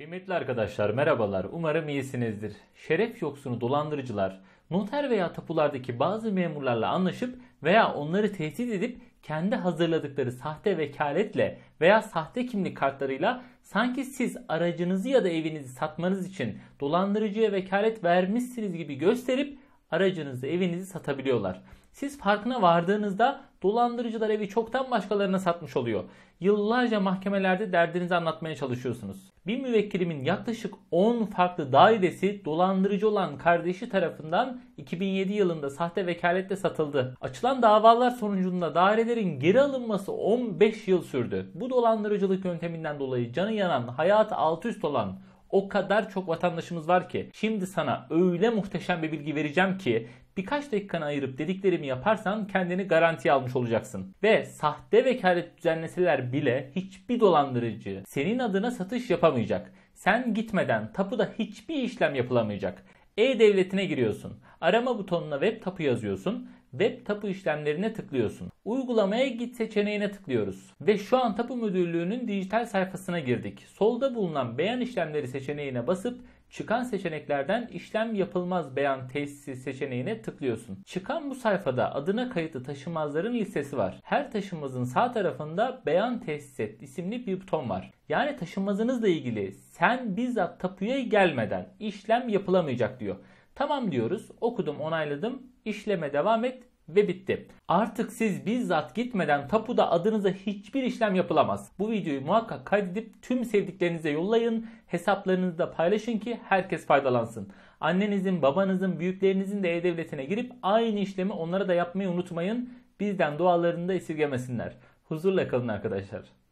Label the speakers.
Speaker 1: Kıymetli arkadaşlar merhabalar. Umarım iyisinizdir. Şeref yoksunu dolandırıcılar noter veya tapulardaki bazı memurlarla anlaşıp veya onları tehdit edip kendi hazırladıkları sahte vekaletle veya sahte kimlik kartlarıyla sanki siz aracınızı ya da evinizi satmanız için dolandırıcıya vekalet vermişsiniz gibi gösterip aracınızı, evinizi satabiliyorlar. Siz farkına vardığınızda Dolandırıcılar evi çoktan başkalarına satmış oluyor. Yıllarca mahkemelerde derdinizi anlatmaya çalışıyorsunuz. Bir müvekkilimin yaklaşık 10 farklı dairesi dolandırıcı olan kardeşi tarafından 2007 yılında sahte vekaletle satıldı. Açılan davalar sonucunda dairelerin geri alınması 15 yıl sürdü. Bu dolandırıcılık yönteminden dolayı canı yanan, hayatı alt üst olan o kadar çok vatandaşımız var ki şimdi sana öyle muhteşem bir bilgi vereceğim ki birkaç dakikanı ayırıp dediklerimi yaparsan kendini garanti almış olacaksın. Ve sahte vekalet düzenleseler bile hiçbir dolandırıcı senin adına satış yapamayacak. Sen gitmeden tapuda hiçbir işlem yapılamayacak. E-Devleti'ne giriyorsun. Arama butonuna web tapu yazıyorsun web tapu işlemlerine tıklıyorsun. Uygulamaya git seçeneğine tıklıyoruz. Ve şu an tapu müdürlüğünün dijital sayfasına girdik. Solda bulunan beyan işlemleri seçeneğine basıp Çıkan seçeneklerden işlem yapılmaz beyan tesisi seçeneğine tıklıyorsun. Çıkan bu sayfada adına kayıtlı taşımazların listesi var. Her taşımazın sağ tarafında beyan tesis et isimli bir buton var. Yani taşımazınızla ilgili sen bizzat tapuya gelmeden işlem yapılamayacak diyor. Tamam diyoruz. Okudum, onayladım. İşleme devam et ve bitti. Artık siz bizzat gitmeden tapuda adınıza hiçbir işlem yapılamaz. Bu videoyu muhakkak kaydedip tüm sevdiklerinize yollayın. Hesaplarınızda paylaşın ki herkes faydalansın. Annenizin, babanızın, büyüklerinizin de e-devletine girip aynı işlemi onlara da yapmayı unutmayın. Bizden dualarını da esirgemesinler. Huzurla kalın arkadaşlar.